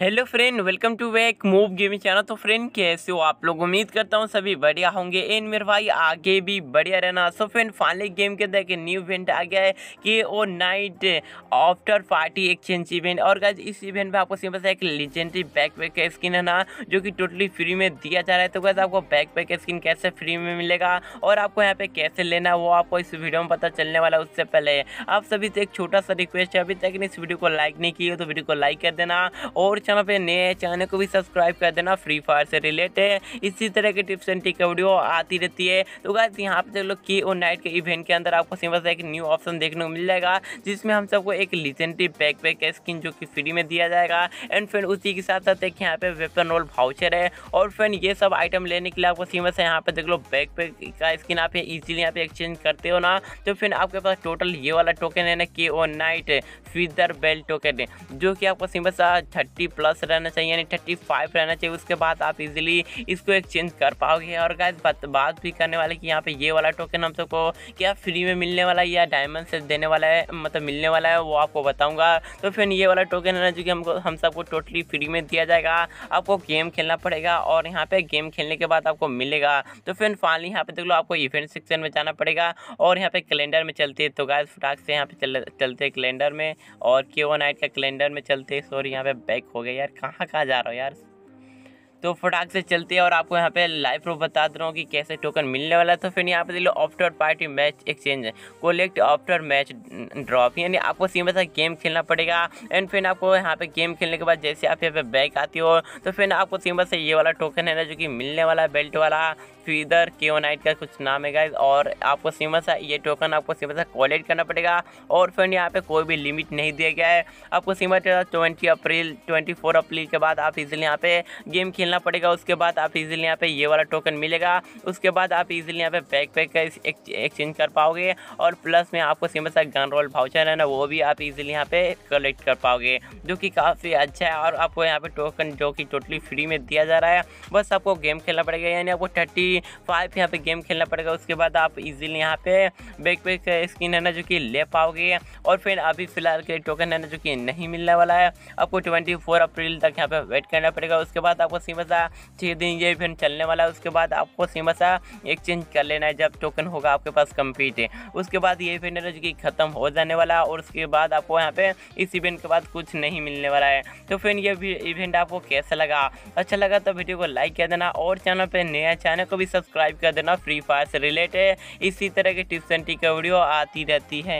hello friend welcome to back move gaming channel तो friend कैसे हो आप लोग उम्मीद करता हूँ सभी बढ़िया होंगे एंड मेरे भाई आगे भी बढ़िया रहना सो फ्रेंड फाइनली गेम के अंदर एक न्यू इवेंट आ गया है कि o night after party exchange event और गाइज इस इवेंट में आपको सिंपल सा एक लेजेंडरी बैक का स्किन है ना जो कि टोटली फ्री में दिया जा रहा है तो गाइज आपको बैक का स्किन कैसे फ्री में मिलेगा और आपको यहाँ पे कैसे लेना वो आपको इस वीडियो में पता चलने वाला है उससे पहले आप सभी से एक छोटा सा रिक्वेस्ट है अभी तक इस वीडियो को लाइक नहीं किया तो वीडियो को लाइक कर देना और चैनल पे नए है चैनल को भी सब्सक्राइब कर देना फ्री फायर से रिलेटेड इसी तरह की टिप्स एंड टिक वीडियो आती रहती है तो गाइस यहाँ पे देख लो की ओ नाइट के इवेंट के अंदर आपको सिंपल एक न्यू ऑप्शन देखने को मिल जाएगा जिसमें हम सबको एक लिजेंडरी बैक पैक का स्किन जो कि फ्री में दिया जाएगा एंड फ्रेंड उसी के साथ साथ एक यहाँ पे वेपन रोल भाउचर है और फ्रेंड ये सब आइटम लेने के लिए आपको सिंपल से यहाँ पे देख लो बैक पैक का स्किन आप इजिली यहाँ पे एक्सचेंज करते हो ना तो फिर आपके पास टोटल ये वाला टोकन है ना के o night feather belt token जो कि आपको सिंपल सा थर्टी प्लस रहना चाहिए यानी थर्टी फाइव रहना चाहिए उसके बाद आप इजीली इसको एक्सचेंज कर पाओगे और गाइज बात बात भी करने वाले कि यहाँ पे ये वाला टोकन हम सबको क्या फ्री में मिलने वाला है या डायमंड से देने वाला है मतलब मिलने वाला है वो आपको बताऊँगा तो फिर ये वाला टोकन है जो कि हमको हम सबको टोटली फ्री में दिया जाएगा आपको गेम खेलना पड़ेगा और यहाँ पे गेम खेलने के बाद आपको मिलेगा तो फिर फाइनली यहाँ पर देख लो आपको इवेंट सेक्शन में जाना पड़ेगा और यहाँ पर कैलेंडर में चलते तो गाय फटाक से यहाँ पर चलते कैलेंडर में और क्यों नाइट का कैलेंडर में चलते सॉरी यहाँ पे बैक हो गए यार कहाँ कहाँ जा रहा हो यार तो फटाक से चलते हैं और आपको यहाँ पे लाइव प्रूफ बता दे रहा हूँ कि कैसे टोकन मिलने वाला है तो फिर यहाँ पे देख लो ऑफ्टर पार्टी मैच एक्सचेंज है कोलेक्ट ऑफ्टर मैच ड्रॉप यानी आपको सीमे सा गेम खेलना पड़ेगा एंड फिर आपको यहाँ पे गेम खेलने के बाद जैसे आप यहाँ पे बैक आती हो तो फिर आपको सीमे से ये वाला टोकन है ना जो कि मिलने वाला है बेल्ट वाला फीदर नाइट का कुछ नाम है गाइज और आपको सिंपल सा ये टोकन आपको सिंपल सा कॉलेक्ट करना पड़ेगा और फ्रेंड यहाँ पे कोई भी लिमिट नहीं दिया गया है आपको simple twenty April twenty four April के बाद आप इजिली यहाँ पे गेम खेलना पड़ेगा उसके बाद आप इजिली यहाँ पे ये वाला टोकन मिलेगा उसके बाद आप इजिली यहाँ पे बैक पैक का एक्सचेंज कर पाओगे और प्लस में आपको सिंपल सा गन रोल भाउचर है ना वो भी आप इजिली यहाँ पे कलेक्ट कर पाओगे जो कि काफ़ी अच्छा है और आपको यहाँ पे टोकन जो कि टोटली फ्री में दिया जा रहा है बस आपको गेम खेलना पड़ेगा यानी आपको थर्टी जी फाइव यहाँ पे गेम खेलना पड़ेगा उसके बाद आप इजीली यहाँ पे बैक पे स्किन है ना जो कि ले पाओगे और फिर अभी फिलहाल के टोकन है ना जो कि नहीं मिलने वाला है आपको ट्वेंटी अप्रैल तक यहाँ पर वेट करना पड़ेगा उसके बाद आपको सीमसा छः दिन ये इवेंट चलने वाला है उसके बाद आपको सीमसा एक्सचेंज कर लेना है जब टोकन होगा आपके पास कम्प्लीट है उसके बाद ये इवेंट है जो कि ख़त्म हो जाने वाला और उसके बाद आपको यहाँ पे इस इवेंट के बाद कुछ नहीं मिलने वाला है तो फिर ये इवेंट आपको कैसा लगा अच्छा लगा तो वीडियो को लाइक कर देना और चैनल पे नया चैनल को भी सब्सक्राइब कर देना फ्री फायर से रिलेटेड इसी तरह की टिप्स एंड टिक वीडियो आती रहती है